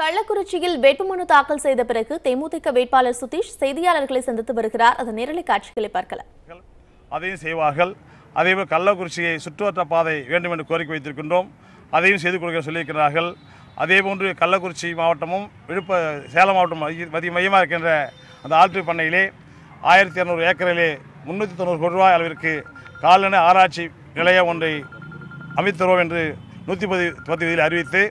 கள்ளக்குறிச்சியில் வேட்புமனு தாக்கல் செய்த பிறகு தேமுதிக வேட்பாளர் சுதீஷ் செய்தியாளர்களை சந்தித்து வருகிறார் அது நேரலை காட்சிகளை பார்க்கலாம் அதையும் செய்வார்கள் அதேபோல் கள்ளக்குறிச்சியை சுற்றுவட்ட பாதை வேண்டும் என்று கோரிக்கை வைத்திருக்கின்றோம் அதையும் செய்து கொடுக்க சொல்லியிருக்கிறார்கள் அதேபோன்று கள்ளக்குறிச்சி மாவட்டமும் விழுப்ப சேலம் மாவட்டம் மதிய மையமாக இருக்கின்ற அந்த ஆற்று பண்ணையிலே ஆயிரத்தி இரநூறு ஏக்கரிலே முந்நூற்றி தொண்ணூறு கோடி ரூபாய் அளவிற்கு கால்நடை ஆராய்ச்சி நிலையம் ஒன்றை அமைத்துறோம் என்று நூற்றி பதி பத்து விதியில் அறிவித்து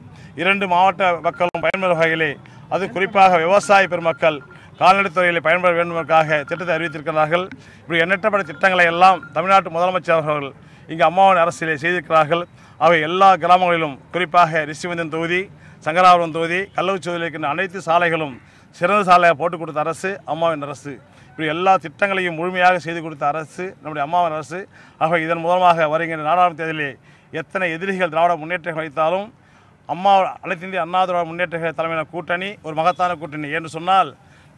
இரண்டு மாவட்ட மக்களும் பயன்பெறும் வகையிலே அது குறிப்பாக விவசாய பெருமக்கள் கால்நடைத்துறையில் பயன்பெற வேண்டுமென்றாக திட்டத்தை அறிவித்திருக்கிறார்கள் இப்படி எண்ணற்றப்பட்ட திட்டங்களை எல்லாம் தமிழ்நாட்டு முதலமைச்சர் அவர்கள் இங்கு அம்மாவின் அரசிலே செய்திருக்கிறார்கள் அவை எல்லா கிராமங்களிலும் குறிப்பாக ரிஷிவந்தன் தொகுதி சங்கராபுரம் தொகுதி கள்ளவுச்சூரில் இருக்கின்ற அனைத்து சாலைகளும் சிறந்த சாலையாக போட்டுக் கொடுத்த அரசு அம்மாவின் அரசு இப்படி எல்லா திட்டங்களையும் முழுமையாக செய்து கொடுத்த அரசு நம்முடைய அம்மாவின் அரசு ஆக இதன் மூலமாக வருகின்ற நாடாளுமன்ற தேர்தலில் எத்தனை எதிரிகள் திராவிட முன்னேற்றங்கள் வைத்தாலும் அம்மா அனைத்து இந்திய அண்ணா திராவிட முன்னேற்ற தலைமையிலான கூட்டணி ஒரு மகத்தான கூட்டணி என்று சொன்னால்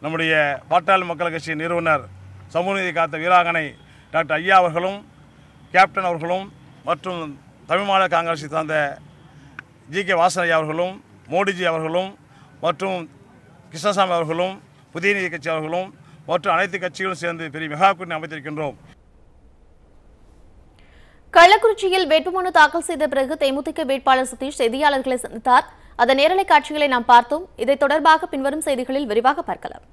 நம்முடைய பாட்டாளி மக்கள் கட்சி நிறுவனர் சமூகநீதி காத்த வீராங்கனை டாக்டர் ஐயா அவர்களும் கேப்டன் அவர்களும் மற்றும் தமிழ் மாநில காங்கிரஸை சார்ந்த ஜி கே வாசனை அவர்களும் மோடிஜி அவர்களும் மற்றும் கிருஷ்ணசாமி அவர்களும் புதிய நீதி கட்சி அவர்களும் மற்றும் அனைத்து கட்சிகளும் சேர்ந்து பெரிய மெகா கூட்டணி அமைத்திருக்கின்றோம் கள்ளக்குறிச்சியில் வேட்புமனு தாக்கல் செய்த பிறகு தேமுதிக வேட்பாளர் சதீஷ் செய்தியாளர்களை சந்தித்தார் அதன் நேரலை காட்சிகளை நாம் பார்த்தோம் இதை தொடர்பாக பின்வரும் செய்திகளில் விரிவாக பார்க்கலாம்